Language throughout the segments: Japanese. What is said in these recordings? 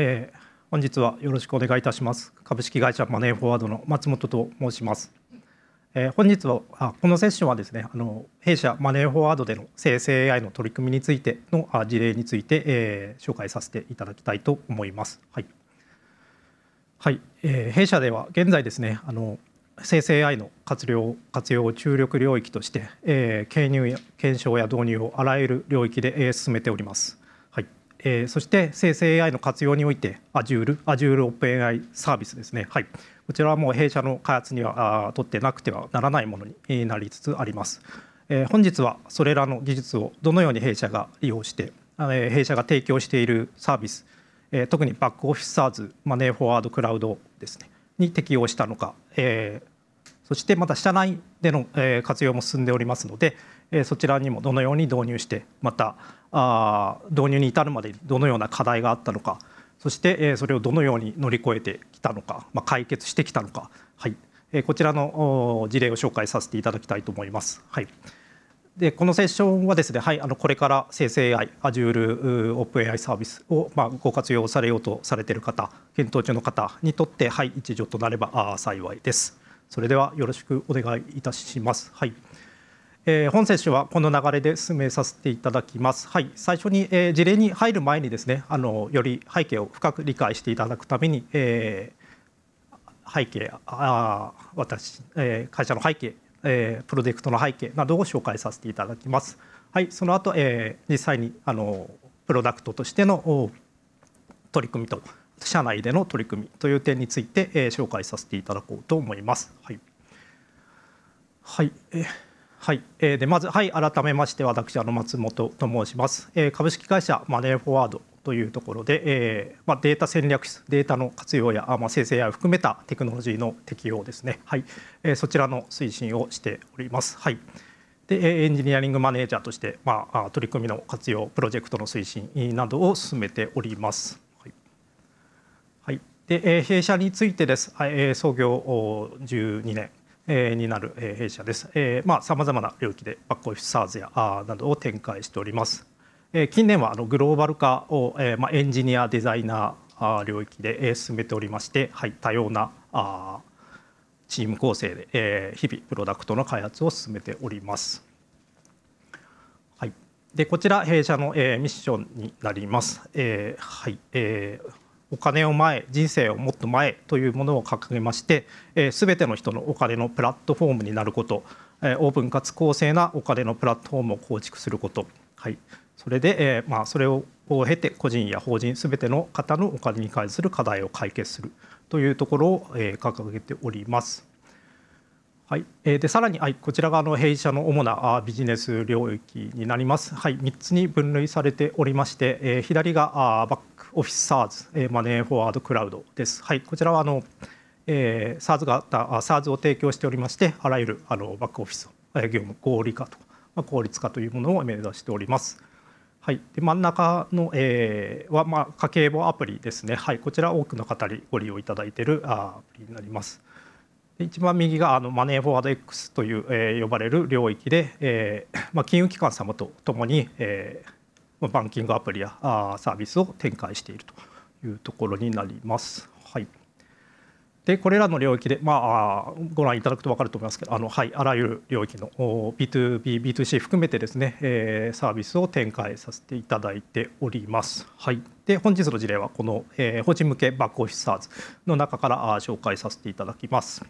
えー、本日はよろしくお願いいたします株式会社マネーフォワードの松本と申します、えー、本日はあこのセッションはですねあの弊社マネーフォワードでの生成 AI の取り組みについてのあ事例について、えー、紹介させていただきたいと思いますはい、はいえー、弊社では現在ですねあの生成 AI の活用活用を注力領域として、えー、研入や検証や導入をあらゆる領域で、えー、進めております。えー、そして生成 AI の活用において Azure、Azure OpenAI サービスですね、はい、こちらはもう弊社の開発には取ってなくてはならないものになりつつあります。えー、本日はそれらの技術をどのように弊社が利用して、えー、弊社が提供しているサービス、えー、特にバックオフィスサーズ、マネーフォワードクラウドですね、に適用したのか、えー、そしてまた社内での活用も進んでおりますのでそちらにもどのように導入してまた導入に至るまでどのような課題があったのかそしてそれをどのように乗り越えてきたのか、ま解決してきたのか、はい、こちらの事例を紹介させていただきたいと思います。はいでこのセッションはですね、はい、あのこれから生成 AI、Azure OpenAI サービスを、まあ、ご活用されようとされている方、検討中の方にとって、はい、一助となれば幸いです。それではよろしくお願いいたします。はい。えー、本選手はこの流れで進めさせていただきます。はい、最初に、えー、事例に入る前にですね、あのより背景を深く理解していただくために、えー、背景、あ私、えー、会社の背景、えー、プロジェクトの背景などを紹介させていただきます。はい、その後、えー、実際にあのプロダクトとしての取り組みと社内での取り組みという点について、えー、紹介させていただこうと思います。はい、はいえはい、えでまず、はい、改めまして私あの松本と申します、え株式会社マネーフォワードというところで、えーまあ、データ戦略室データの活用や、まあ、生成 AI を含めたテクノロジーの適用ですね、はいえそちらの推進をしております。はいでエンジニアリングマネージャーとして、まあ、取り組みの活用プロジェクトの推進などを進めております。で弊社についてです、創業12年になる弊社です。さまざ、まな領域でバックオフィスーズや s やなどを展開しております。近年はグローバル化をエンジニア、デザイナー領域で進めておりまして、多様なチーム構成で日々プロダクトの開発を進めております。で、こちら弊社のミッションになります。はい。お金を前人生をもっと前というものを掲げましてすべ、えー、ての人のお金のプラットフォームになること、えー、オープンかつ公正なお金のプラットフォームを構築すること、はい、それで、えー、まあ、それを経て個人や法人すべての方のお金に関する課題を解決するというところを、え掲げております。はい、でさらに、はい、こちらがあの弊社の主なあビジネス領域になります。はい、3つに分類されておりまして、え左があバッオフィス SARS、マネーフォワードクラウドです。はい、こちらはあの、えー、SARS 型、s サーズを提供しておりまして、あらゆるあのバックオフィスの業務合理化と、まあ、効率化というものを目指しております。はい、で真ん中の、えー、は、まあ、家計簿アプリですね、はい、こちら多くの方にご利用いただいているアプリになります。一番右があのマネーフォワード X という、えー、呼ばれる領域で、えーまあ、金融機関様とともに、えーバンキングアプリやあサービスを展開しているというところになります。はい、でこれらの領域で、まあ、ご覧いただくと分かると思いますけどあの、はい、あらゆる領域の B2B、B2C 含めてですね、えサービスを展開させていただいております。はい、で本日の事例はこの、え法人向けバックオフィスサーズの中からあ紹介させていただきます。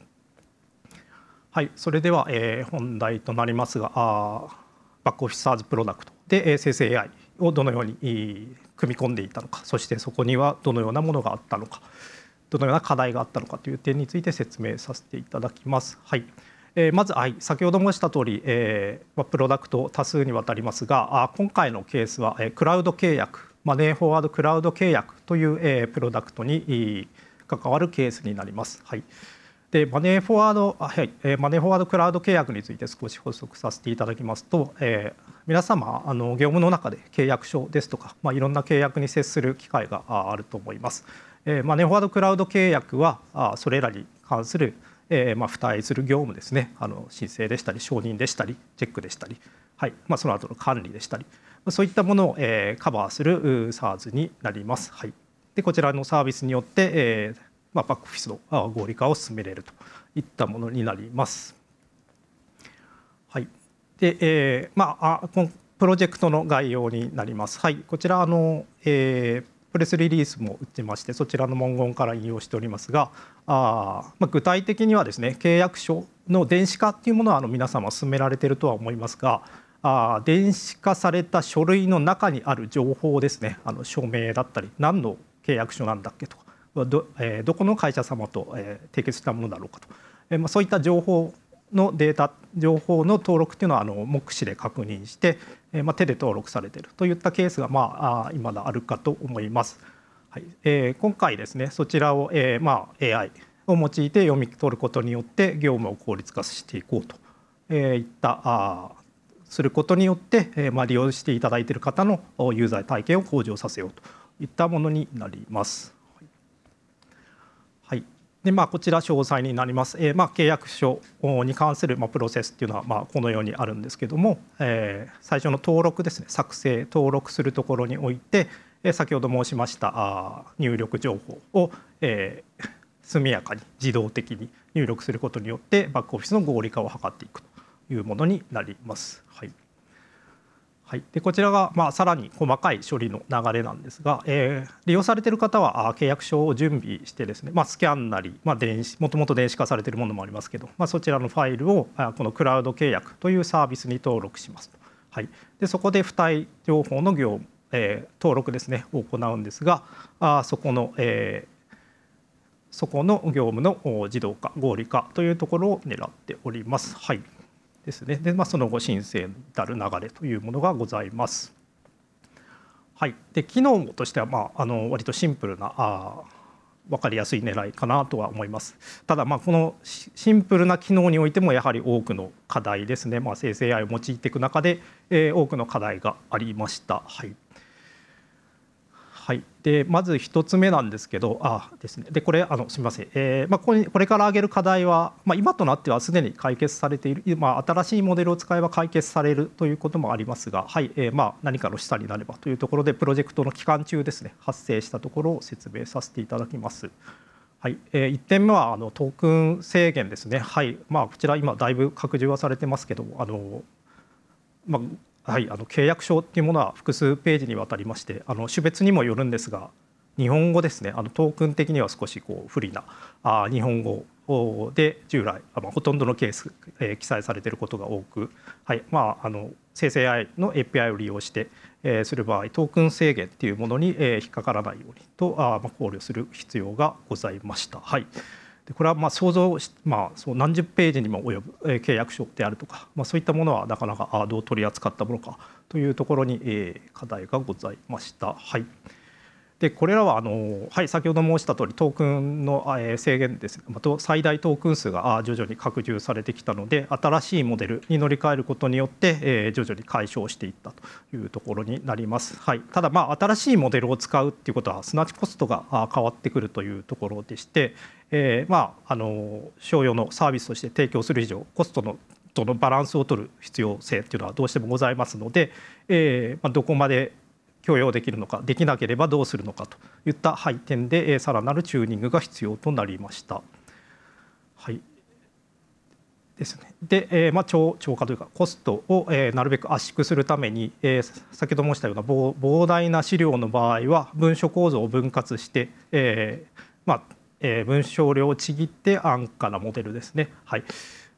はい、それでは、え本題となりますがあバックオフィスサーズプロダクトで生成 AI をどのように組み込んでいたのかそしてそこにはどのようなものがあったのかどのような課題があったのかという点について説明させていただきます。はいえまず、はい、先ほど申した通り、えプロダクト多数にわたりますがあ今回のケースは、えクラウド契約マネーフォワードクラウド契約という、えプロダクトに関わるケースになります。はい、でマネーフォワード、はい、えマネーフォワードクラウド契約について少し補足させていただきますと、えー、皆様あの業務の中で契約書ですとか、まあ、いろんな契約に接する機会があると思います。えー、マネーフォワードクラウド契約はあそれらに関する、えーまあ、付帯する業務ですねあの申請でしたり承認でしたりチェックでしたり、はいまあ、その後の管理でしたり、まあ、そういったものを、えー、カバーする SARS になります。はい、でこちらのサービスによって、えーまあ、バックオフィスの合理化を進めれるといったものになります。はい、で、えー、まあこのプロジェクトの概要になります。はい、こちらあの、えープレスリリースも打ってましてそちらの文言から引用しておりますがあ、まあ、具体的にはですね契約書の電子化っていうものはあの皆様進められてるとは思いますがあ電子化された書類の中にある情報ですねあの署名だったり何の契約書なんだっけとかど,、えどこの会社様と、え締結したものだろうかと、えまあ、そういった情報のデータ情報の登録というのはあの目視で確認して、えまあ、手で登録されているといったケースが、まあ、今だあるかと思います。はいえー、今回ですねそちらを、えーまあ、AI を用いて読み取ることによって業務を効率化していこうと、えー、いったあすることによって、えーまあ、利用していただいている方のユーザー体験を向上させようといったものになります。でまあ、こちら詳細になります、えーまあ、契約書に関する、まあ、プロセスというのは、まあ、このようにあるんですけども、えー、最初の登録ですね作成登録するところにおいて、えー、先ほど申しましたあ入力情報を、えー、速やかに自動的に入力することによってバックオフィスの合理化を図っていくというものになります。はいはい、でこちらが、まあ、さらに細かい処理の流れなんですが、えー、利用されている方はあ契約書を準備してですね、まあ、スキャンなり、まあ、電子もともと電子化されているものもありますけど、まあ、そちらのファイルをあこのクラウド契約というサービスに登録します。はい、でそこで付帯情報の業務、えー、登録ですねを行うんですがあそこの、えー、そこの業務の自動化合理化というところを狙っております。はいですねで、まあ、その後申請たる流れというものがございます。はい、で機能としては、まあ、あの割とシンプルなあ分かりやすい狙いかなとは思いますただまあこのシンプルな機能においてもやはり多くの課題ですね、まあ、生成 AI を用いていく中で、えー、多くの課題がありました。はいはい、でまず1つ目なんですけど、あですね、でこれ、あのすみません、えーまあ、こにこれから挙げる課題は、まあ、今となってはすでに解決されている、まあ、新しいモデルを使えば解決されるということもありますが、はいえーまあ、何かの示唆になればというところで、プロジェクトの期間中ですね、発生したところを説明させていただきます。はいえー、1点目はあのトークン制限ですね、はいまあ、こちら、今、だいぶ拡充はされてますけど、あのまあ、はい、あの契約書っていうものは複数ページにわたりましてあの種別にもよるんですが日本語ですねあのトークン的には少しこう不利なあ日本語で従来、まあ、ほとんどのケース、えー、記載されていることが多く、はいまあ、あの生成 AI の API を利用して、えー、する場合トークン制限っていうものに、えー、引っかからないようにとあ、まあ、考慮する必要がございました。はいでこれはまあ想像し、まあ、そう何十ページにも及ぶ、契約書であるとか、まあ、そういったものはなかなかどう取り扱ったものかというところに、え課題がございました。はいでこれらはあの、はい、先ほど申した通りトークンの制限です、ね、ま最大トークン数が徐々に拡充されてきたので新しいモデルに乗り換えることによって、え徐々に解消していったというところになります、はい、ただ、まあ、新しいモデルを使うということはすなわちコストが変わってくるというところでして、えー、まあ、あの商用のサービスとして提供する以上コストのとのバランスを取る必要性というのはどうしてもございますので、えー、まあ、どこまで許容できるのかできなければどうするのかといった配点でさらなるチューニングが必要となりました。はいですね、で、えまあ、超超過というかコストを、えなるべく圧縮するために、え先ほど申したような膨大な資料の場合は文書構造を分割して、えまあえ文章量をちぎって安価なモデルですね、はい、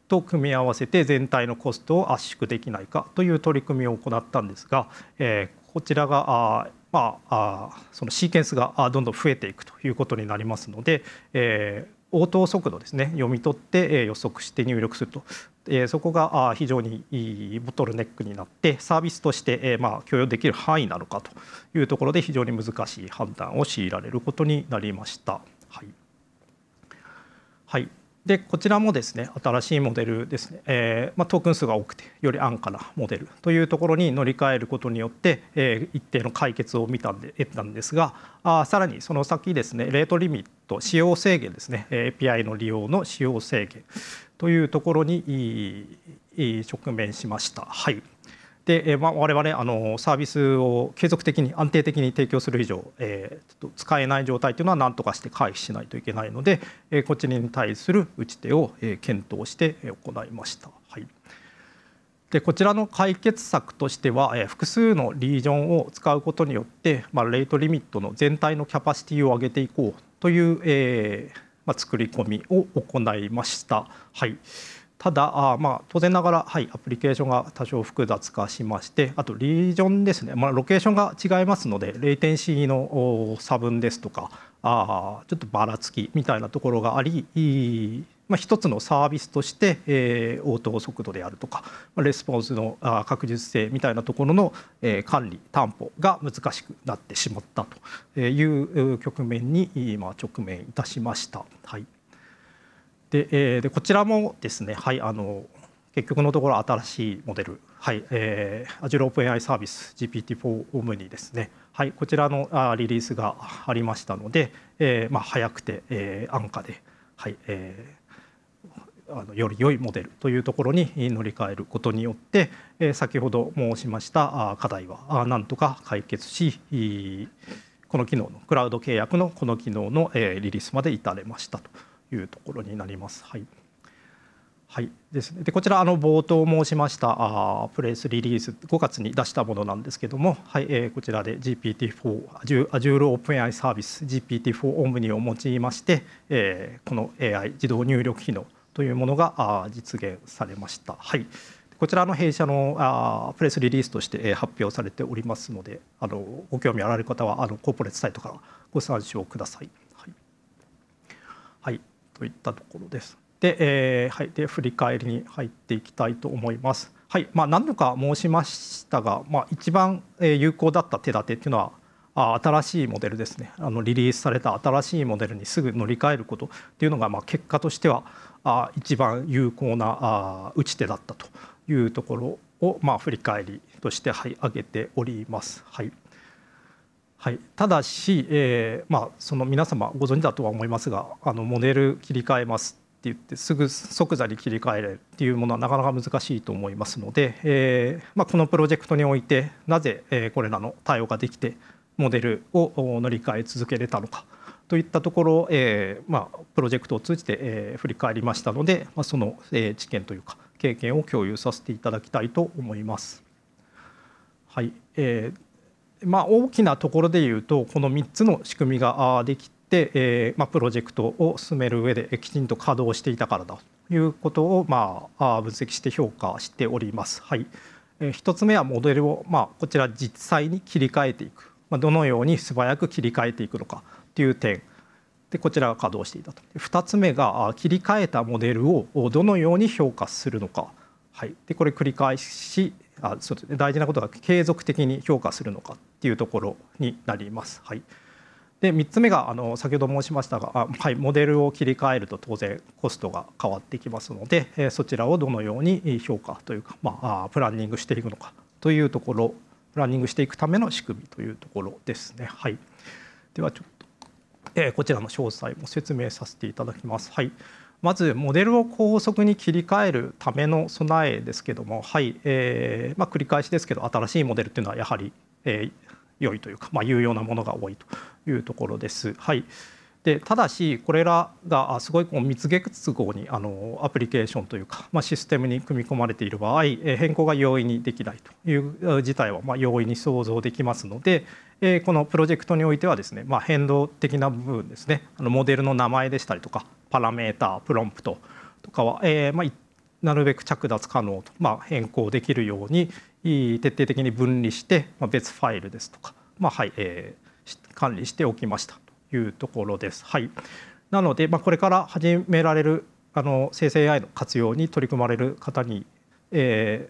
と組み合わせて全体のコストを圧縮できないかという取り組みを行ったんですが、えこちらがまあ、そのシーケンスがどんどん増えていくということになりますので、えー、応答速度ですね読み取って予測して入力すると、えー、そこが非常にいいボトルネックになってサービスとして、えー、まあ許容できる範囲なのかというところで非常に難しい判断を強いられることになりました。はい、はいでこちらもですね新しいモデルですね、えー、まあ、トークン数が多くてより安価なモデルというところに乗り換えることによって、えー、一定の解決を見たんで得たんですがあさらにその先ですねレートリミット使用制限ですね API の利用の使用制限というところに直面しました。はいで、えーまあ、我々あのサービスを継続的に安定的に提供する以上、えー、ちょっと使えない状態というのは何とかして回避しないといけないので、えー、こちらに対する打ち手を、えー、検討して行いました。はいでこちらの解決策としては、えー、複数のリージョンを使うことによって、まあ、レートリミットの全体のキャパシティを上げていこうという、えーまあ、作り込みを行いました。はいただあ、まあ、当然ながら、はい、アプリケーションが多少複雑化しましてあとリージョンですね、まあ、ロケーションが違いますのでレイテンシーの差分ですとかあちょっとばらつきみたいなところがあり、まあ、一つのサービスとして、えー、応答速度であるとかレスポンスの確実性みたいなところの、えー、管理担保が難しくなってしまったという局面に、今直面いたしました。はいででこちらもですね、はい、あの結局のところ新しいモデル、はいえー、Azure OpenAI サービス GPT-4 オムにですね、はい、こちらのあリリースがありましたので、えーまあ、早くて、えー、安価で、はいえー、あのより良いモデルというところに乗り換えることによって、えー、先ほど申しました課題はなんとか解決しこの機能のクラウド契約のこの機能のリリースまで至れましたと。いうところになります。はいはいですね、でこちらあの冒頭申しましたあプレスリリース5月に出したものなんですけども、はいえー、こちらで GPT-4 Azure OpenAI サービス GPT-4 オムニを用いまして、えー、この AI 自動入力機能というものがあ実現されました。はい、こちらの弊社のあプレスリリースとして発表されておりますのであのご興味あられる方はあのコーポレートサイトからご参照ください。といったところです。で,、えーはい、で振り返りに入っていきたいと思います。はいまあ、何度か申しましたが、まあ、一番有効だった手立てっていうのは新しいモデルですねあのリリースされた新しいモデルにすぐ乗り換えることっていうのが、まあ、結果としては一番有効な打ち手だったというところを、まあ、振り返りとして、はい、挙げております。はいはい、ただし、えーまあ、その皆様ご存知だとは思いますがあのモデル切り替えますって言ってすぐ即座に切り替えるっていうものはなかなか難しいと思いますので、えーまあ、このプロジェクトにおいてなぜ、えこれらの対応ができてモデルを乗り換え続けれたのかといったところを、えーまあ、プロジェクトを通じて、えー、振り返りましたので、まあ、その、えー、知見というか経験を共有させていただきたいと思います。はいえーまあ、大きなところでいうとこの3つの仕組みができて、えーまあ、プロジェクトを進める上できちんと稼働していたからだということを、まあ、分析して評価しております。はいえ1つ目はモデルを、まあ、こちら実際に切り替えていく、まあ、どのように素早く切り替えていくのかという点でこちらが稼働していたと2つ目が切り替えたモデルをどのように評価するのか、はい、でこれ繰り返しあそうです、ね、大事なことが継続的に評価するのかっていうところになります。はい、で3つ目があの先ほど申しましたがあ、はい、モデルを切り替えると当然コストが変わってきますので、えそちらをどのように評価というか、まあ、プランニングしていくのかというところプランニングしていくための仕組みというところですね。はい、ではちょっと、えこちらの詳細も説明させていただきます。はい、まずモデルを高速に切り替えるための備えですけども、はいえーまあ、繰り返しですけど新しいモデルというのはやはりえー、良いというか、まあ、有用なものが多いというところです。はいでただしこれらがすごいこう密結合にあのアプリケーションというか、まあ、システムに組み込まれている場合変更が容易にできないという事態はまあ容易に想像できますのでこのプロジェクトにおいてはですね、まあ、変動的な部分ですねあのモデルの名前でしたりとかパラメータープロンプトとかは、えまあ、なるべく着脱可能と、まあ、変更できるように、徹底的に分離して、まあ、別ファイルですとか、まあ、はいえー、管理しておきましたというところです。はい、なので、まあ、これから始められるあの生成 AI の活用に取り組まれる方に、え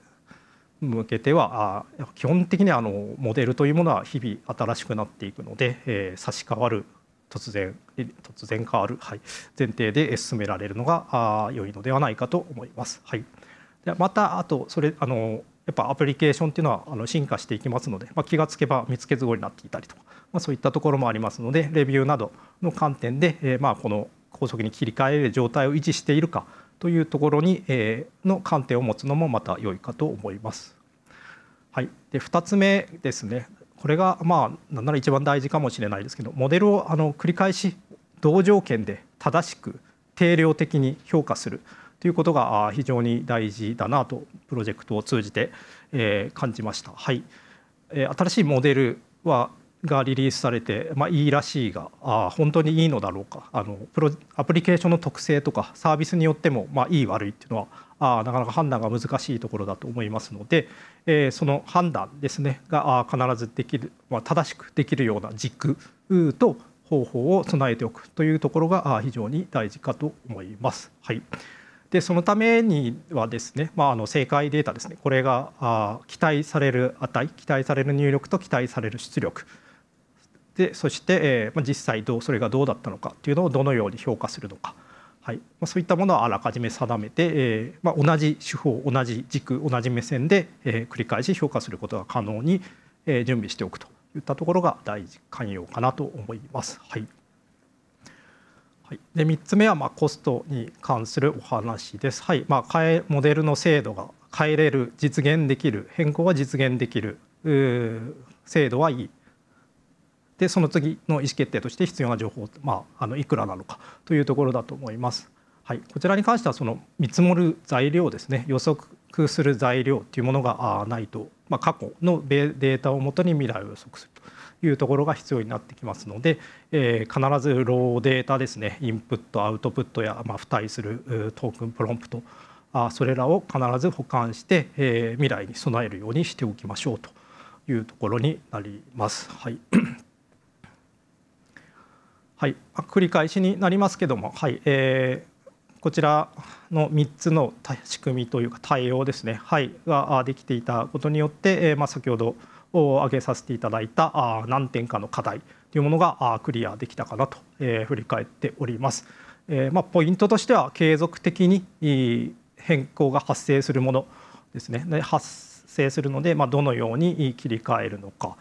ー、向けてはあ基本的にあのモデルというものは日々新しくなっていくので、えー、差し替わる突然突然変わる、はい、前提で進められるのがあ良いのではないかと思います。はい、でまたあとそれあのやっぱアプリケーションというのはあの進化していきますので、まあ、気がつけば見つけずごになっていたりとか、まあ、そういったところもありますのでレビューなどの観点で、えー、まあこの高速に切り替える状態を維持しているかというところに、えー、の観点を持つのもまた良いかと思います。はい、で2つ目ですねこれがまあ何なら一番大事かもしれないですけどモデルをあの繰り返し同条件で正しく定量的に評価するということが非常に大事だなとプロジェクトを通じて、感じました。はい新しいモデルはがリリースされて、まあ、いいらしいがあ本当にいいのだろうかあのプロアプリケーションの特性とかサービスによっても、まあ、いい悪いっていうのはあなかなか判断が難しいところだと思いますので、えー、その判断ですねがあ必ずできる、まあ、正しくできるような軸と方法を備えておくというところが非常に大事かと思います。はいでそのためにはですね、まあ、あの正解データですねこれがあ期待される値期待される入力と期待される出力でそして、えーまあ、実際どうそれがどうだったのかっていうのをどのように評価するのか、はいまあ、そういったものをあらかじめ定めて、えーまあ、同じ手法同じ軸同じ目線で、えー、繰り返し評価することが可能に、えー、準備しておくといったところが大事肝要かなと思います。はいはい、で3つ目はまコストに関するお話です。はいまあ、変えモデルの精度が変えれる実現できる変更が実現できる精度はいいでその次の意思決定として必要な情報、まあ、あのいくらなのかというところだと思います。はい、こちらに関してはその見積もる材料ですね予測する材料というものがないと、まあ、過去のデータをもとに未来を予測すると。いうところが必要になってきますので、えー、必ずローデータですねインプットアウトプットや、まあ、付帯するトークンプロンプトあそれらを必ず保管して、えー、未来に備えるようにしておきましょうというところになります。はい はい、繰り返しになりますけども、はいえー、こちらの3つの仕組みというか対応ですね、はい、ができていたことによって、えーまあ、先ほどを挙げさせていただいた何点かの課題というものがクリアできたかなと振り返っております。まあ、ポイントとしては継続的に変更が発生するものですね発生するので、まあ、どのように切り替えるのか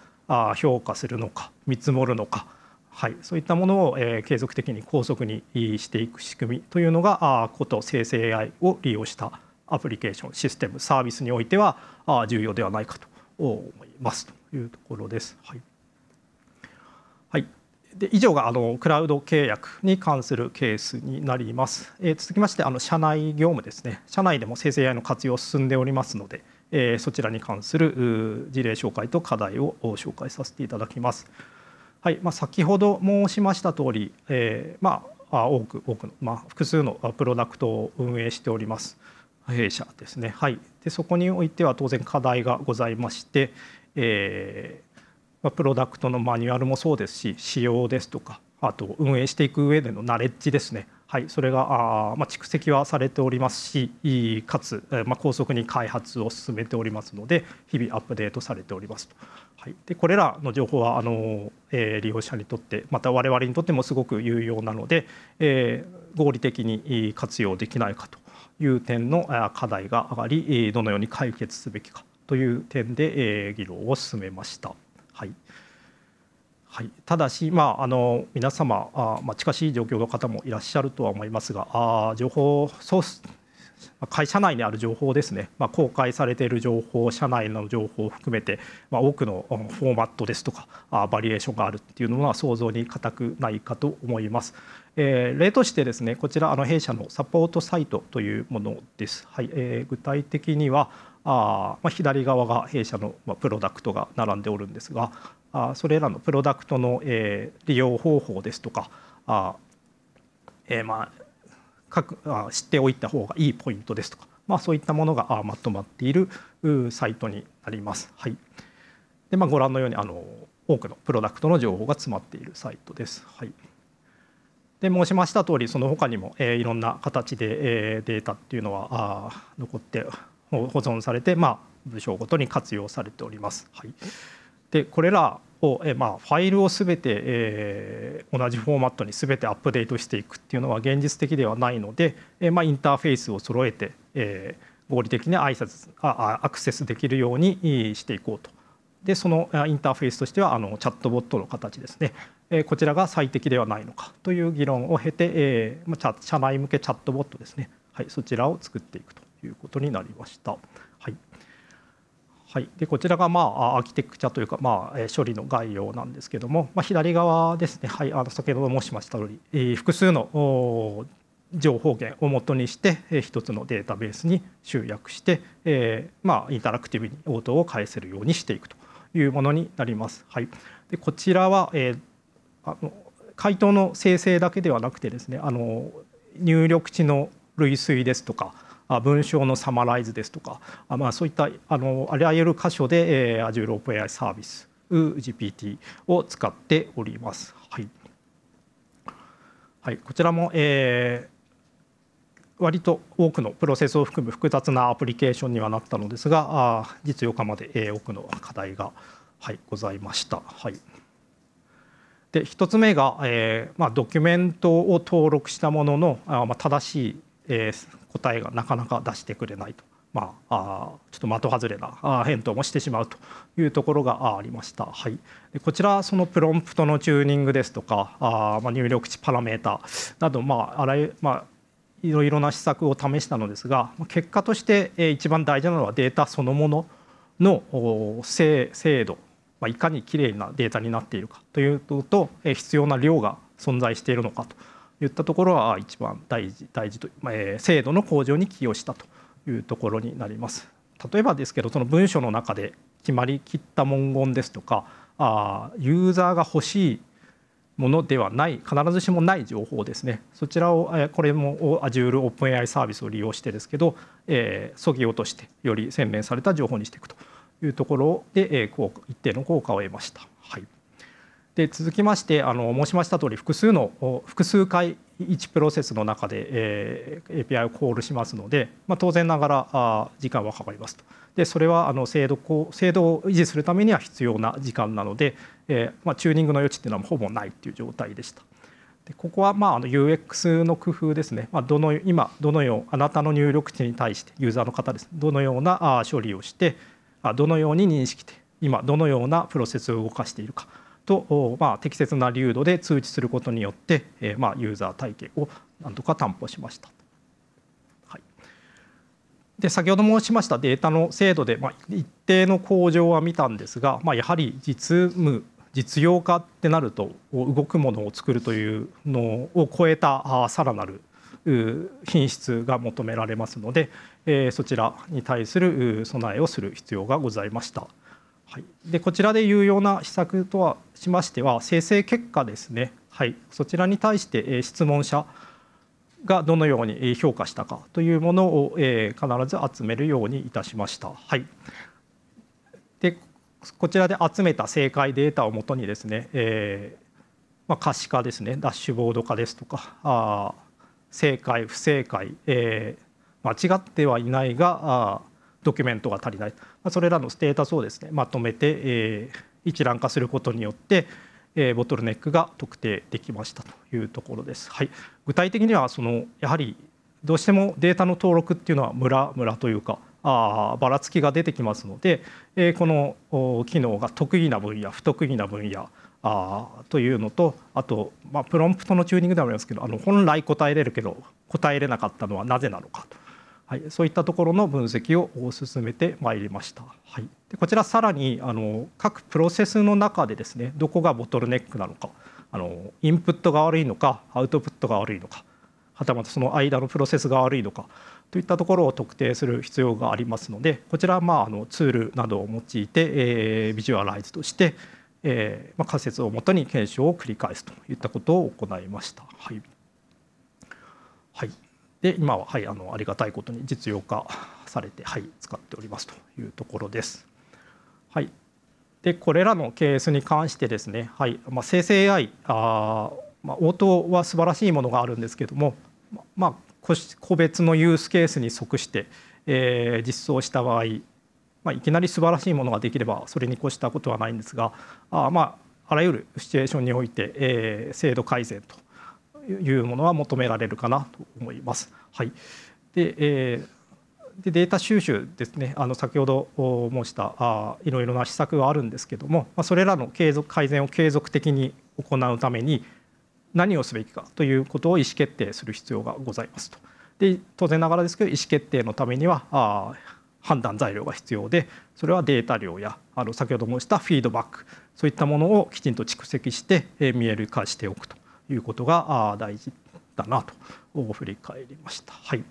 評価するのか見積もるのか、はい、そういったものを継続的に高速にしていく仕組みというのがこと生成 AI を利用したアプリケーションシステムサービスにおいては重要ではないかと思います。ますというところです。はい、はいで以上があのクラウド契約に関するケースになります。えー、続きましてあの社内業務ですね。社内でも生成 AI の活用進んでおりますので、えー、そちらに関する事例紹介と課題を紹介させていただきます。はいまあ、先ほど申しました通り、えー、まあ多く多くのまあ複数のプロダクトを運営しております。弊社ですね。はい。でそこにおいては当然課題がございまして、えーまあ、プロダクトのマニュアルもそうですし仕様ですとかあと運営していく上でのナレッジですね、はい、それがあ、まあ、蓄積はされておりますしかつ、まあ、高速に開発を進めておりますので日々アップデートされておりますと、はい、でこれらの情報はあの、えー、利用者にとってまた我々にとってもすごく有用なので、えー、合理的に活用できないかという点の課題が上がりどのように解決すべきかという点で、えー、議論を進めました。はいはい、ただし、まあ、あの皆様あ、まあ、近しい状況の方もいらっしゃるとは思いますがあ情報ソース会社内にある情報ですね、まあ、公開されている情報社内の情報を含めて、まあ、多くのフォーマットですとかあバリエーションがあるっていうのは想像に難くないかと思います。えー、例としてですねこちらあの弊社のサポートサイトというものです。はいえー、具体的にはあまあ、左側が弊社の、まあ、プロダクトが並んでおるんですがあそれらのプロダクトの、えー、利用方法ですとかあ、えー、まあ各あ知っておいた方がいいポイントですとか、まあ、そういったものがあまとまっているサイトになります。はいでまあ、ご覧のようにあの多くのプロダクトの情報が詰まっているサイトです。はい、で申しました通りその他にも、えー、いろんな形で、えー、データっていうのはあ残って保存されて、まあ、部署ごとに活用されております。はい、でこれらを、えまあ、ファイルをすべて、えー、同じフォーマットにすべてアップデートしていくっていうのは現実的ではないので、えまあ、インターフェースを揃えて、えー、合理的に挨拶あアクセスできるようにしていこうと。でそのインターフェースとしてはあのチャットボットの形ですね、えー、こちらが最適ではないのかという議論を経て、えー、社内向けチャットボットですね、はい、そちらを作っていくということになりました。はいはい、でこちらがまあアーキテクチャというかまあ処理の概要なんですけども、まあ、左側ですね、はい、あの先ほど申しました通り複数の情報源をもとにして1つのデータベースに集約して、えまあ、インタラクティブに応答を返せるようにしていくというものになります。はい、でこちらは、えあの回答の生成だけではなくてですねあの入力値の類推ですとか文章のサマライズですとか、まあ、そういったあのあらゆる箇所で、え Azure OpenAI サービス GPT を使っております。はい、はい、こちらも、えー割と多くのプロセスを含む複雑なアプリケーションにはなったのですがあ実用化まで、え多くの課題が、はい、ございました。はい、で1つ目が、えーまあ、ドキュメントを登録したもののあ、まあ、正しいえー、答えがなかなか出してくれないと、まあ、あちょっと的外れな返答もしてしまうというところがありました。はい、でこちらそのプロンプトのチューニングですとかあ、まあ、入力値パラメータなど、まあ、あらゆる、まあいろいろな施策を試したのですが結果として一番大事なのはデータそのものの精度まいかにきれいなデータになっているかというのと必要な量が存在しているのかと言ったところは一番大事大事と、えー、制度の向上に寄与したというところになります。例えばですけどその文書の中で決まりきった文言ですとかあユーザーが欲しいものではない必ずしもない情報ですねそちらをこれも Azure OpenAI サービスを利用してですけどそぎ落としてより洗練された情報にしていくというところで一定の効果を得ました。はいで続きましてあの申しました通り複数の複数回1プロセスの中で、えー、API をコールしますので、まあ、当然ながらあ時間はかかりますと。でそれはあの精度精度を維持するためには必要な時間なので、えーまあ、チューニングの余地っていうのはほぼないっていう状態でした。でここはまああの UX の工夫ですね、まあ、どの今どのようあなたの入力値に対してユーザーの方ですどのような処理をしてどのように認識て今どのようなプロセスを動かしているか。と、まあ、適切な流度で通知することによって、えまあ、ユーザー体系をなんとか担保しました。で先ほど申しましたデータの精度で、まあ、一定の向上は見たんですが、まあ、やはり実務実用化ってなると動くものを作るというのを超えたさらなる品質が求められますので、えー、そちらに対する備えをする必要がございました。はい、でこちらで有用な施策とはしましては生成結果ですね、はい、そちらに対して質問者がどのように評価したかというものを必ず集めるようにいたしました。はい、でこちらで集めた正解データをもとにですね、えー、まあ、可視化ですねダッシュボード化ですとかあ正解不正解、えー、間違ってはいないがあドキュメントが足りない、まそれらのステータスをですねまとめて、え一覧化することによって、えボトルネックが特定できましたというところです。はい、具体的にはそのやはりどうしてもデータの登録っていうのはムラムラというかあばらつきが出てきますので、えこの機能が得意な分野不得意な分野あというのとあと、まあ、プロンプトのチューニングでもありますけどあの本来答えれるけど答えれなかったのはなぜなのかとはい、そういったところの分析を進めてまいりました。はい、でこちらさらにあの各プロセスの中でですねどこがボトルネックなのかあのインプットが悪いのかアウトプットが悪いのかはたまたその間のプロセスが悪いのかといったところを特定する必要がありますのでこちらはまああのツールなどを用いて、えー、ビジュアライズとして、えーまあ、仮説をもとに検証を繰り返すといったことを行いました。はい、はいで今は、はい、あのありがたいことに実用化されて、はい、使っておりますというところです。はい、でこれらのケースに関してですね、はいまあ、生成 AI あ、まあ、応答は素晴らしいものがあるんですけども、まあ、個別のユースケースに即して、えー、実装した場合、まあ、いきなり素晴らしいものができればそれに越したことはないんですがあまああらゆるシチュエーションにおいて、えー、制度改善というものは求められるかなと思います。はい、で、えー、でデータ収集ですねあの先ほど申したあいろいろな施策はあるんですけども、まあ、それらの継続改善を継続的に行うために何をすべきかということを意思決定する必要がございますと。で当然ながらですけど意思決定のためにはあ判断材料が必要でそれはデータ量やあの先ほど申したフィードバックそういったものをきちんと蓄積して見える化しておくということが大事だなと振り返りました。はい、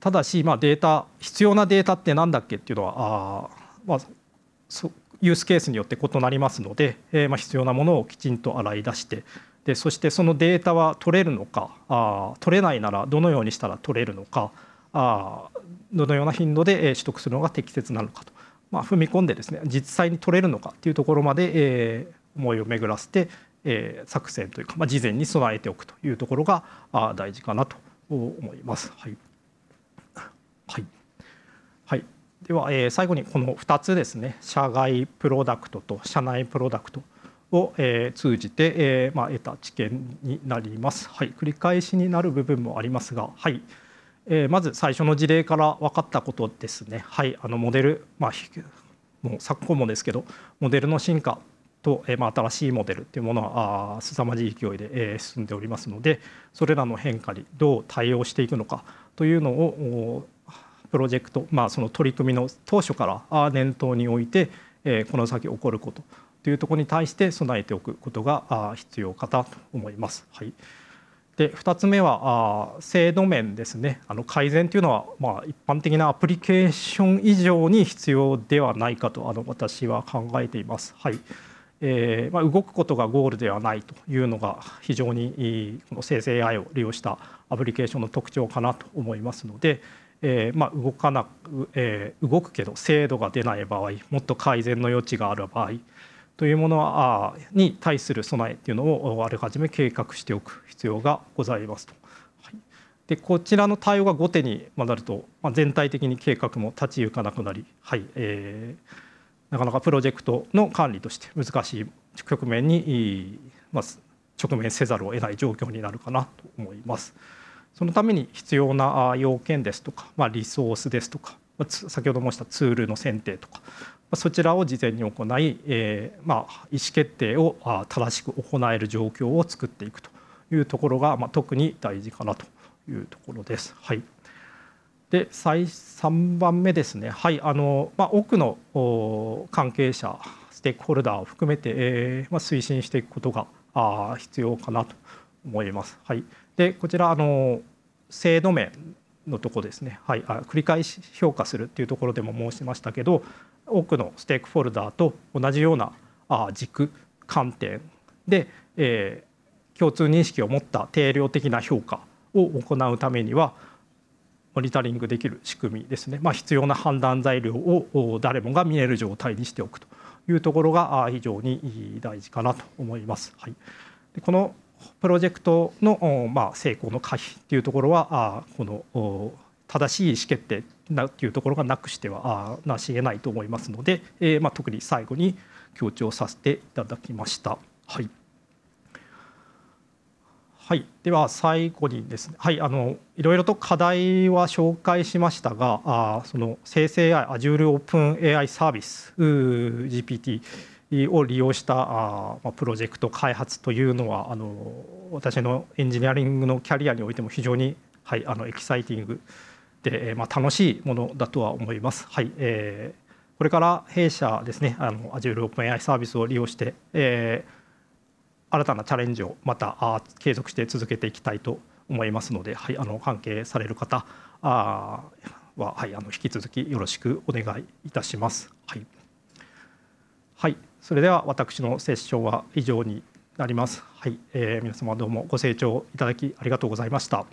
ただし、まあ、データ必要なデータって何だっけっていうのはあ、まあ、ユースケースによって異なりますので、えー、まあ必要なものをきちんと洗い出してでそしてそのデータは取れるのかあ取れないならどのようにしたら取れるのかあどのような頻度で取得するのが適切なのかと、まあ、踏み込んでですね実際に取れるのかっていうところまで、えー、思いを巡らせて、えー、作戦というか、まあ、事前に備えておくというところがあ大事かなと思います。はい、はいはいでは、えー、最後にこの2つですね社外プロダクトと社内プロダクトを、えー、通じて、えーまあ、得た知見になります。はい、繰り返しになる部分もありますが、はいえー、まず最初の事例から分かったことですね。はい、あのモデル、まあ、もう昨今もですけどモデルの進化と、えまあ、新しいモデルというものは凄まじい勢いで、え進んでおりますのでそれらの変化にどう対応していくのかというのをプロジェクト、まあ、その取り組みの当初から念頭に置いて、えこの先起こることというところに対して備えておくことが必要かと思います。はい、で2つ目は制度面ですねあの改善というのは、まあ、一般的なアプリケーション以上に必要ではないかとあの私は考えています。はいえーまあ、動くことがゴールではないというのが非常にこの生成 AI を利用したアプリケーションの特徴かなと思いますので、えーまあ、動かなく、えー、動くけど精度が出ない場合もっと改善の余地がある場合というものに対する備えというのをあらかじめ計画しておく必要がございますと。はい、でこちらの対応が後手になると、まあ、全体的に計画も立ち行かなくなり、はいえー、なかなかプロジェクトの管理として難しい局面に、まあ、直面せざるを得ない状況になるかなと思います。そのために必要な要件ですとか、まあ、リソースですとか、まあ、先ほど申したツールの選定とか、まあ、そちらを事前に行い、えー、まあ、意思決定を正しく行える状況を作っていくというところが、ま特に大事かなというところです。はいで再3番目ですね、はいあのまあ、多くの関係者、ステークホルダーを含めて、えーまあ、推進していくことがあ必要かなと思います。はい、でこちらあの制度面のとこですね、はい、あ繰り返し評価するっていうところでも申しましたけど多くのステークホルダーと同じようなあ軸観点で、えー、共通認識を持った定量的な評価を行うためにはモニタリングできる仕組みですね、まあ、必要な判断材料を誰もが見える状態にしておくというところが非常に大事かなと思います。はい、でこのプロジェクトの、まあ、成功の可否というところはこの正しい意思決定なというところがなくしてはなし得ないと思いますので、えまあ、特に最後に強調させていただきました。はいはい、では最後にですね、はい、あのいろいろと課題は紹介しましたが、あその生成 AI、Azure Open AI サービス GPT を利用したあ、まあ、プロジェクト開発というのはあの私のエンジニアリングのキャリアにおいても非常に、はい、あのエキサイティングで、まあ、楽しいものだとは思います。はいえー、これから弊社ですねあの Azure Open AI サービスを利用して、えー新たなチャレンジをまた継続して続けていきたいと思いますので、はい、あの関係される方は、はい、あの引き続きよろしくお願いいたします。はい、はい、それでは私のセッションは以上になります。はい、えー、皆様どうもご清聴いただきありがとうございました。